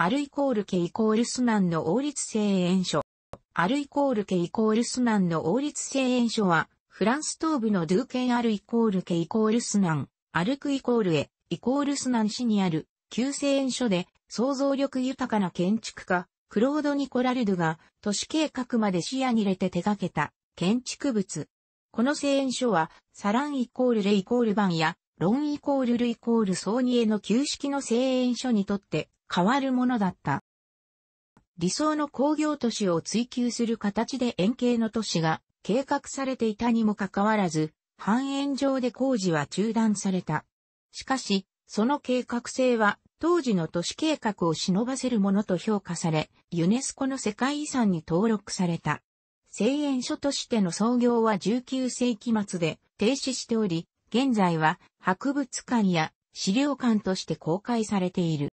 アルイコールケイコールスナンの王立性炎所。アルイコールケイコールスナンの王立性炎所は、フランス東部のドゥーケンアルイコールケイコールスナン、アルクイコールエ、イコールスナン市にある、旧制炎所で、想像力豊かな建築家、クロード・ニコラルドが、都市計画まで視野に入れて手掛けた、建築物。この製炎所は、サランイコールレイコールバンや、ロンイコールルイコールソーニエの旧式の製炎所にとって、変わるものだった。理想の工業都市を追求する形で円形の都市が計画されていたにもかかわらず、半円上で工事は中断された。しかし、その計画性は当時の都市計画を忍ばせるものと評価され、ユネスコの世界遺産に登録された。製塩所としての創業は19世紀末で停止しており、現在は博物館や資料館として公開されている。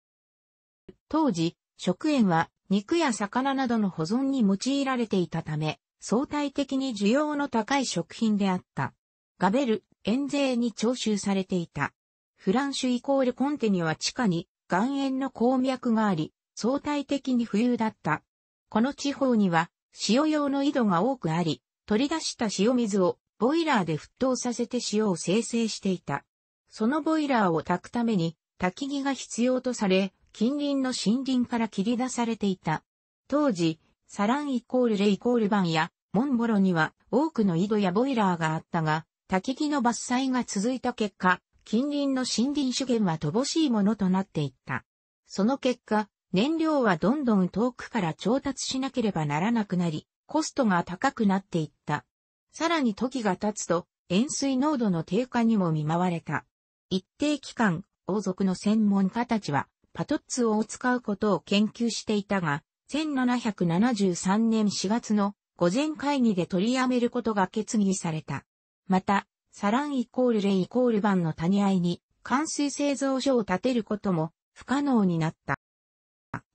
当時、食塩は肉や魚などの保存に用いられていたため、相対的に需要の高い食品であった。ガベル、塩税に徴収されていた。フランシュイコールコンテには地下に岩塩の鉱脈があり、相対的に冬だった。この地方には塩用の井戸が多くあり、取り出した塩水をボイラーで沸騰させて塩を生成していた。そのボイラーを炊くために焚き木が必要とされ、近隣の森林から切り出されていた。当時、サランイコールレイコールバンやモンボロには多くの井戸やボイラーがあったが、焚き木の伐採が続いた結果、近隣の森林資源は乏しいものとなっていった。その結果、燃料はどんどん遠くから調達しなければならなくなり、コストが高くなっていった。さらに時が経つと、塩水濃度の低下にも見舞われた。一定期間、王族の専門家たちは、パトッツォを使うことを研究していたが、1773年4月の午前会議で取りやめることが決議された。また、サランイコールレイイコール版の谷合に、冠水製造所を建てることも不可能になった。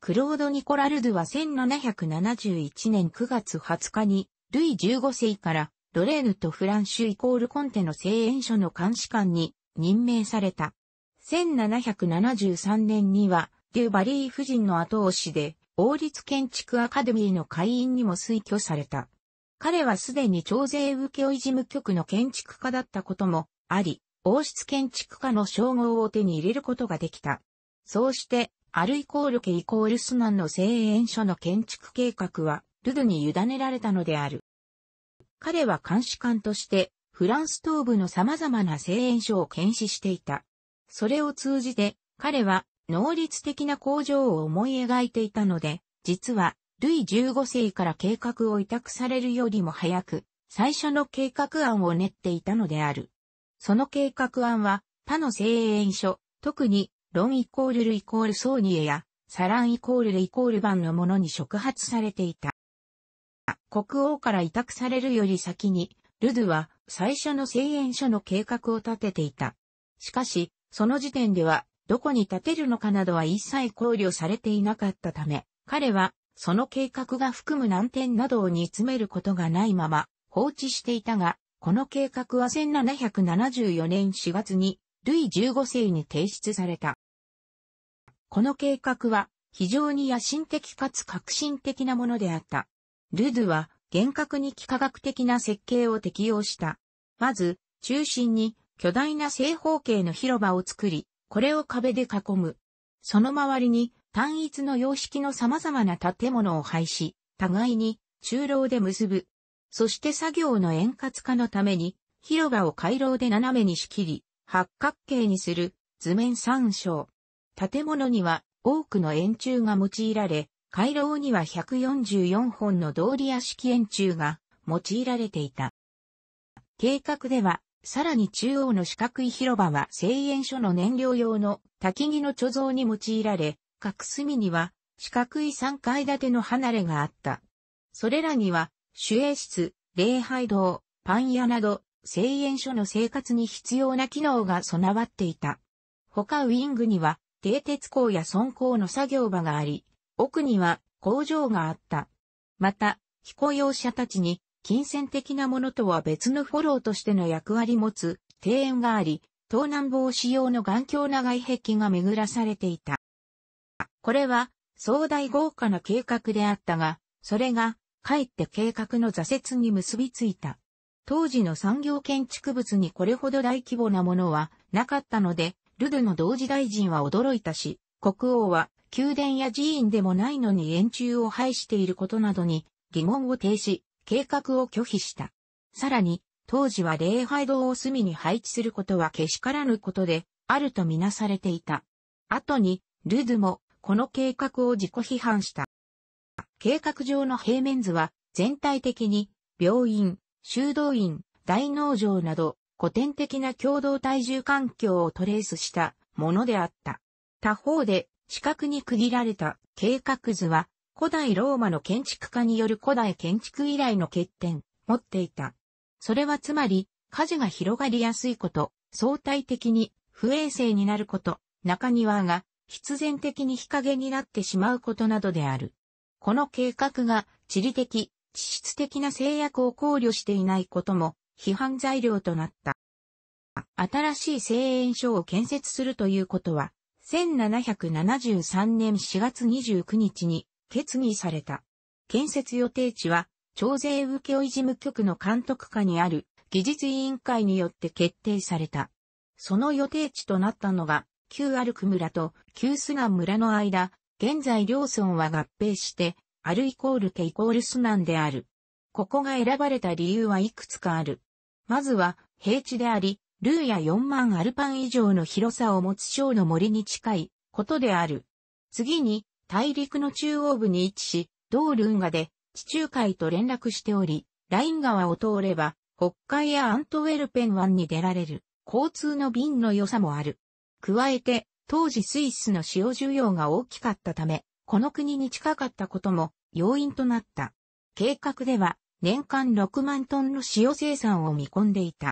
クロード・ニコラルドゥは1771年9月20日に、ルイ15世からロレーヌとフランシュイコールコンテの聖塩所の監視官に任命された。1773年には、デューバリー夫人の後押しで、王立建築アカデミーの会員にも推挙された。彼はすでに徴税請負事務局の建築家だったこともあり、王室建築家の称号を手に入れることができた。そうして、アルイコール家イコールスナンの製援所の建築計画は、ルドに委ねられたのである。彼は監視官として、フランス東部の様々な製援所を検視していた。それを通じて、彼は、能率的な工場を思い描いていたので、実は、ルイ15世から計画を委託されるよりも早く、最初の計画案を練っていたのである。その計画案は、他の製塩書、特に、ロンイコールルイコールソーニエや、サランイコールルイコール版のものに触発されていた。国王から委託されるより先に、ルドゥは最初の製塩書の計画を立てていた。しかし、その時点では、どこに建てるのかなどは一切考慮されていなかったため、彼は、その計画が含む難点などを煮詰めることがないまま、放置していたが、この計画は1774年4月に、ルイ15世に提出された。この計画は、非常に野心的かつ革新的なものであった。ルドゥは、厳格に幾何学的な設計を適用した。まず、中心に巨大な正方形の広場を作り、これを壁で囲む。その周りに単一の様式の様々な建物を配し、互いに中楼で結ぶ。そして作業の円滑化のために、広場を回廊で斜めに仕切り、八角形にする図面参照。建物には多くの円柱が用いられ、回廊には144本の通り屋式円柱が用いられていた。計画ではさらに中央の四角い広場は製塩所の燃料用の焚き木の貯蔵に用いられ、各隅には四角い3階建ての離れがあった。それらには、守衛室、礼拝堂、パン屋など、製塩所の生活に必要な機能が備わっていた。他ウィングには、低鉄鋼や損工の作業場があり、奥には工場があった。また、飛行用車たちに金銭的なものとは別のフォローとしての役割持つ庭園があり、東南防止用の頑強な外壁が巡らされていた。これは壮大豪華な計画であったが、それがかえって計画の挫折に結びついた。当時の産業建築物にこれほど大規模なものはなかったので、ルドの同時大臣は驚いたし、国王は宮殿や寺院でもないのに円柱を排していることなどに疑問を呈し、計画を拒否した。さらに、当時は礼拝堂を隅に配置することはけしからぬことで、あるとみなされていた。後に、ルドゥも、この計画を自己批判した。計画上の平面図は、全体的に、病院、修道院、大農場など、古典的な共同体重環境をトレースしたものであった。他方で、四角に区切られた計画図は、古代ローマの建築家による古代建築以来の欠点、持っていた。それはつまり、火事が広がりやすいこと、相対的に不衛生になること、中庭が必然的に日陰になってしまうことなどである。この計画が地理的、地質的な制約を考慮していないことも批判材料となった。新しい製塩所を建設するということは、1773年4月29日に決議された。建設予定地は、徴税請負事務局の監督下にある技術委員会によって決定された。その予定地となったのが、旧アルク村と旧スナン村の間、現在両村は合併して、アルイコールケイコールスナンである。ここが選ばれた理由はいくつかある。まずは、平地であり、ルーや4万アルパン以上の広さを持つ小の森に近いことである。次に、大陸の中央部に位置し、同ルンガで地中海と連絡しており、ライン川を通れば、北海やアントウェルペン湾に出られる交通の便の良さもある。加えて、当時スイスの塩需要が大きかったため、この国に近かったことも要因となった。計画では年間6万トンの塩生産を見込んでいた。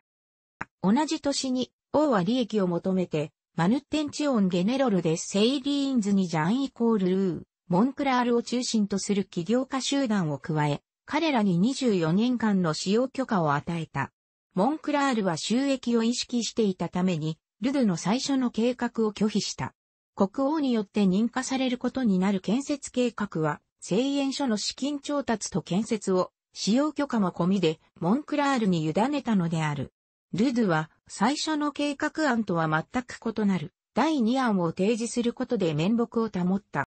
同じ年に王は利益を求めてマヌッテンチオンゲネロルでセイリーンズにジャンイコールルー、モンクラールを中心とする起業家集団を加え、彼らに24年間の使用許可を与えた。モンクラールは収益を意識していたために、ルドゥの最初の計画を拒否した。国王によって認可されることになる建設計画は、製塩所の資金調達と建設を、使用許可も込みで、モンクラールに委ねたのである。ルドゥは、最初の計画案とは全く異なる第2案を提示することで面目を保った。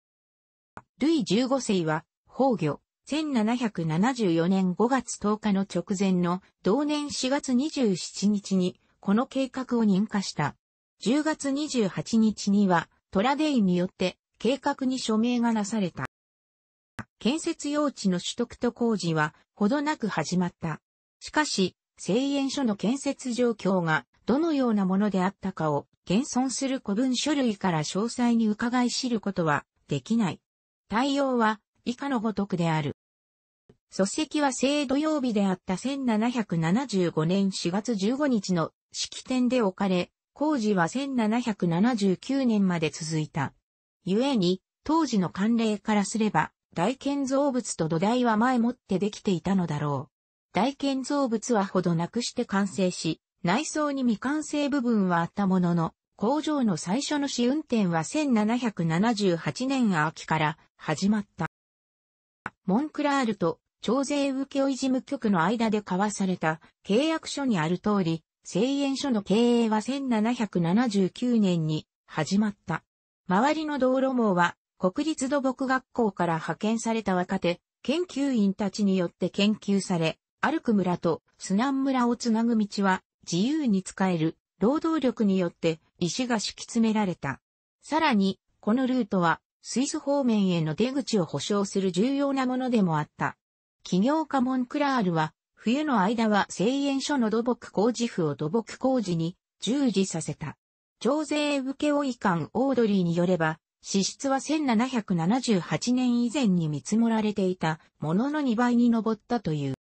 ルイ15世は、法御、1774年5月10日の直前の同年4月27日にこの計画を認可した。10月28日にはトラデイによって計画に署名がなされた。建設用地の取得と工事はほどなく始まった。しかし、製塩所の建設状況がどのようなものであったかを現存する古文書類から詳細に伺い知ることはできない。対応は以下のごとくである。礎石は聖土曜日であった1775年4月15日の式典で置かれ、工事は1779年まで続いた。故に、当時の慣例からすれば、大建造物と土台は前もってできていたのだろう。大建造物はほどなくして完成し、内装に未完成部分はあったものの、工場の最初の試運転は1778年秋から始まった。モンクラールと徴税請負事務局の間で交わされた契約書にある通り、製塩所の経営は1779年に始まった。周りの道路網は国立土木学校から派遣された若手研究員たちによって研究され、歩く村とスナン村をつなぐ道は自由に使える労働力によって石が敷き詰められた。さらに、このルートはスイス方面への出口を保障する重要なものでもあった。企業家モンクラールは、冬の間は製塩所の土木工事府を土木工事に従事させた。徴税受け負い官オードリーによれば、支出は1778年以前に見積もられていたものの2倍に上ったという。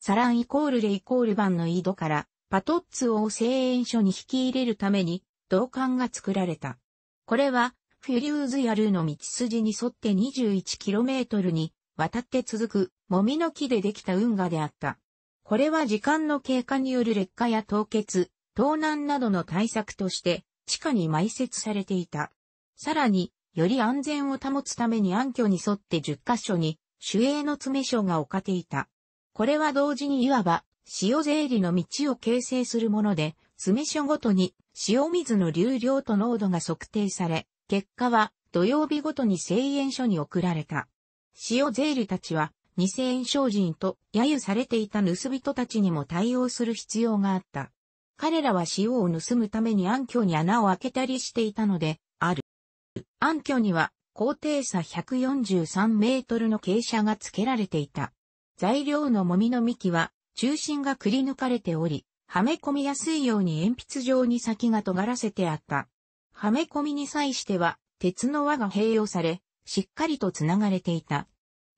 サランイコールレイコール版の井戸から、パトッツを製塩所に引き入れるために、銅管が作られた。これは、フィリューズヤルーの道筋に沿って 21km に渡って続く、もみの木でできた運河であった。これは時間の経過による劣化や凍結、盗難などの対策として、地下に埋設されていた。さらに、より安全を保つために暗渠に沿って10カ所に、守衛の詰所が置かていた。これは同時にいわば、塩税理の道を形成するもので、詰所ごとに塩水の流量と濃度が測定され、結果は土曜日ごとに製塩所に送られた。塩税理たちは、二世円商人と揶揄されていた盗人たちにも対応する必要があった。彼らは塩を盗むために暗渠に穴を開けたりしていたので、ある。暗渠には高低差143メートルの傾斜が付けられていた。材料のもみの幹は、中心がくり抜かれており、はめ込みやすいように鉛筆状に先が尖らせてあった。はめ込みに際しては、鉄の輪が併用され、しっかりと繋がれていた。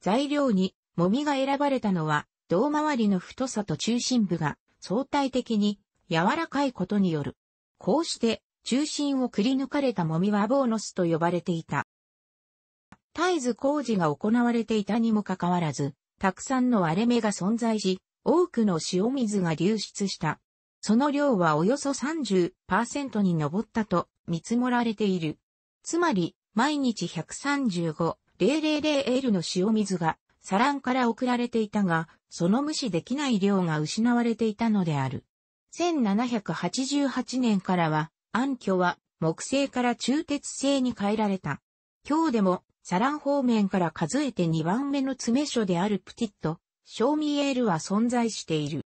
材料に、もみが選ばれたのは、胴回りの太さと中心部が相対的に柔らかいことによる。こうして、中心をくり抜かれたもみはボーノスと呼ばれていた。絶えず工事が行われていたにもかかわらず、たくさんの荒れ目が存在し、多くの塩水が流出した。その量はおよそ30%に上ったと見積もられている。つまり、毎日 135,000L の塩水がサランから送られていたが、その無視できない量が失われていたのである。1788年からは、暗渠は木製から中鉄製に変えられた。今日でもサラン方面から数えて2番目の詰め所であるプティット、ショーミエールは存在している。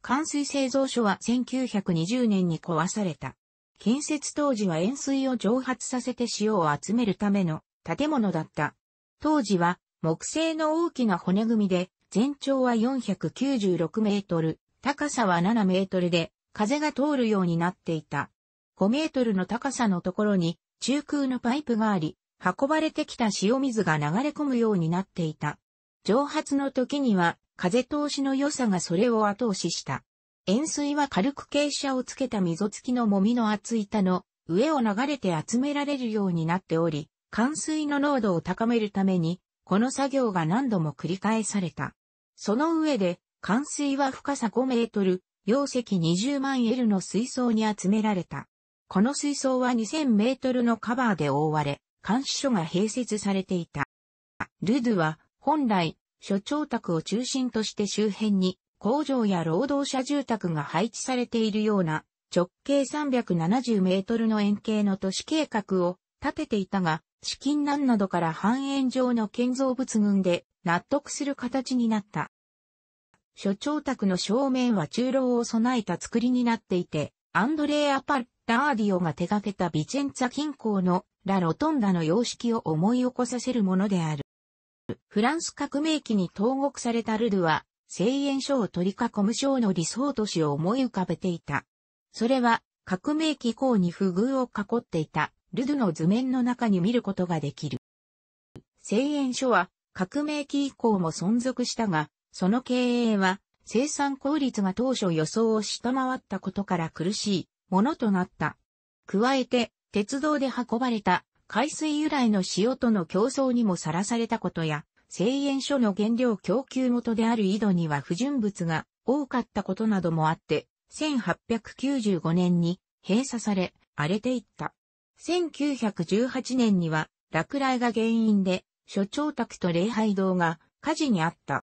冠水製造所は1920年に壊された。建設当時は塩水を蒸発させて塩を集めるための建物だった。当時は木製の大きな骨組みで全長は496メートル、高さは7メートルで風が通るようになっていた。5メートルの高さのところに中空のパイプがあり、運ばれてきた塩水が流れ込むようになっていた。蒸発の時には風通しの良さがそれを後押しした。塩水は軽く傾斜をつけた溝付きのもみの厚板の上を流れて集められるようになっており、冠水の濃度を高めるために、この作業が何度も繰り返された。その上で、冠水は深さ5メートル、容積20万 L の水槽に集められた。この水槽は2000メートルのカバーで覆われ、監視所が併設されていた。ルドゥは本来、所長宅を中心として周辺に工場や労働者住宅が配置されているような直径370メートルの円形の都市計画を立てていたが、資金難などから半円状の建造物群で納得する形になった。所長宅の正面は中楼を備えた造りになっていて、アンドレア・パッラーディオが手掛けたビチェンツァ近郊のラ・ロトンダの様式を思い起こさせるものである。フランス革命期に投獄されたルルは、制限所を取り囲む章の理想都市を思い浮かべていた。それは、革命期以降に不遇を囲っていた、ルルの図面の中に見ることができる。制限所は、革命期以降も存続したが、その経営は、生産効率が当初予想を下回ったことから苦しいものとなった。加えて、鉄道で運ばれた海水由来の塩との競争にもさらされたことや、製塩所の原料供給元である井戸には不純物が多かったことなどもあって、1895年に閉鎖され、荒れていった。1918年には落雷が原因で、所長宅と礼拝堂が火事にあった。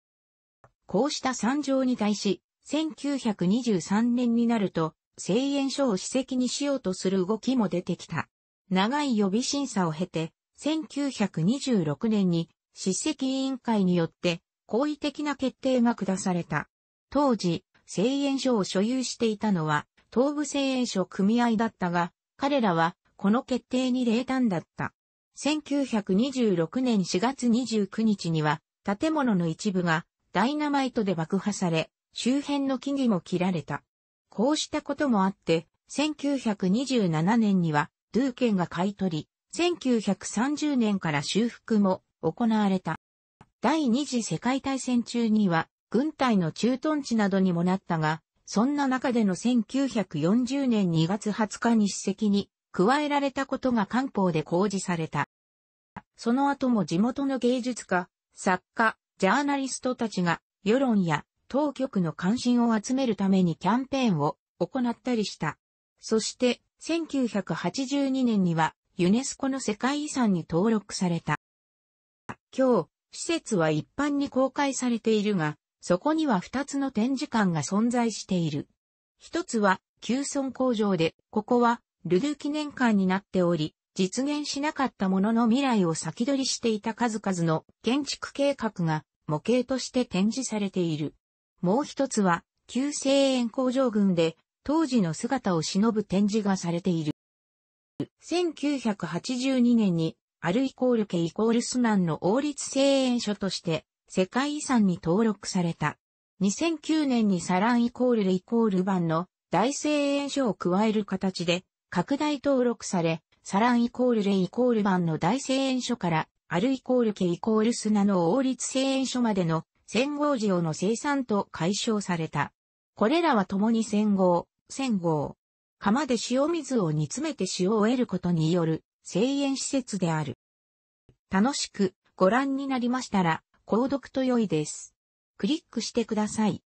こうした惨状に対し、1923年になると、誓演書を史跡にしようとする動きも出てきた。長い予備審査を経て、1926年に史跡委員会によって好意的な決定が下された。当時、誓演書を所有していたのは東部誓演書組合だったが、彼らはこの決定に冷淡だった。1926年4月29日には建物の一部がダイナマイトで爆破され、周辺の木々も切られた。こうしたこともあって、1927年には、ドゥー県が買い取り、1930年から修復も行われた。第二次世界大戦中には、軍隊の駐屯地などにもなったが、そんな中での1940年2月20日に史跡に加えられたことが官報で公示された。その後も地元の芸術家、作家、ジャーナリストたちが世論や当局の関心を集めるためにキャンペーンを行ったりした。そして、1982年にはユネスコの世界遺産に登録された。今日、施設は一般に公開されているが、そこには2つの展示館が存在している。一つは、旧村工場で、ここは、ルドゥ記念館になっており、実現しなかったものの未来を先取りしていた数々の建築計画が模型として展示されている。もう一つは、旧西園工場群で、当時の姿を忍ぶ展示がされている。1982年に、アルイコールケイコールスナンの王立製園所として、世界遺産に登録された。2009年にサランイコールレイコール版の大声園所を加える形で拡大登録され、サランイコールレイコール版の大声園所から、アルイコールケイコール砂の王立声園所までの戦号塩の生産と解消された。これらは共に戦後、戦後、釜で塩水を煮詰めて塩を得ることによる制限施設である。楽しくご覧になりましたら、購読と良いです。クリックしてください。